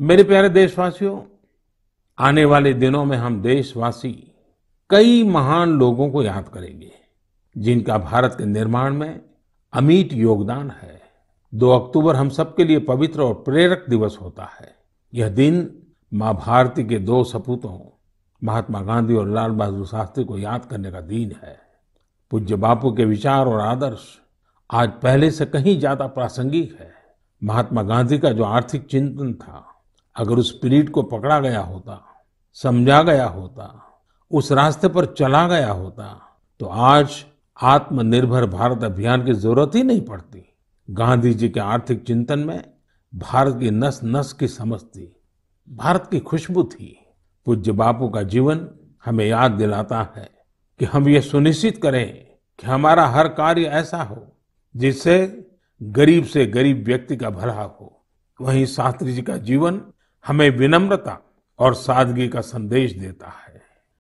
मेरे प्यारे देशवासियों आने वाले दिनों में हम देशवासी कई महान लोगों को याद करेंगे जिनका भारत के निर्माण में अमीट योगदान है 2 अक्टूबर हम सबके लिए पवित्र और प्रेरक दिवस होता है यह दिन माँ भारती के दो सपूतों महात्मा गांधी और लाल बहादुर शास्त्री को याद करने का दिन है पूज्य बापू के विचार और आदर्श आज पहले से कहीं ज्यादा प्रासंगिक है महात्मा गांधी का जो आर्थिक चिंतन था अगर उस स्पिरिट को पकड़ा गया होता समझा गया होता उस रास्ते पर चला गया होता तो आज आत्मनिर्भर भारत अभियान की जरूरत ही नहीं पड़ती गांधी जी के आर्थिक चिंतन में भारत की नस नस की समझ थी भारत की खुशबू थी पूज्य बापू का जीवन हमें याद दिलाता है कि हम ये सुनिश्चित करें कि हमारा हर कार्य ऐसा हो जिससे गरीब से गरीब व्यक्ति का भला हो वहीं शास्त्री जी का जीवन हमें विनम्रता और सादगी का संदेश देता है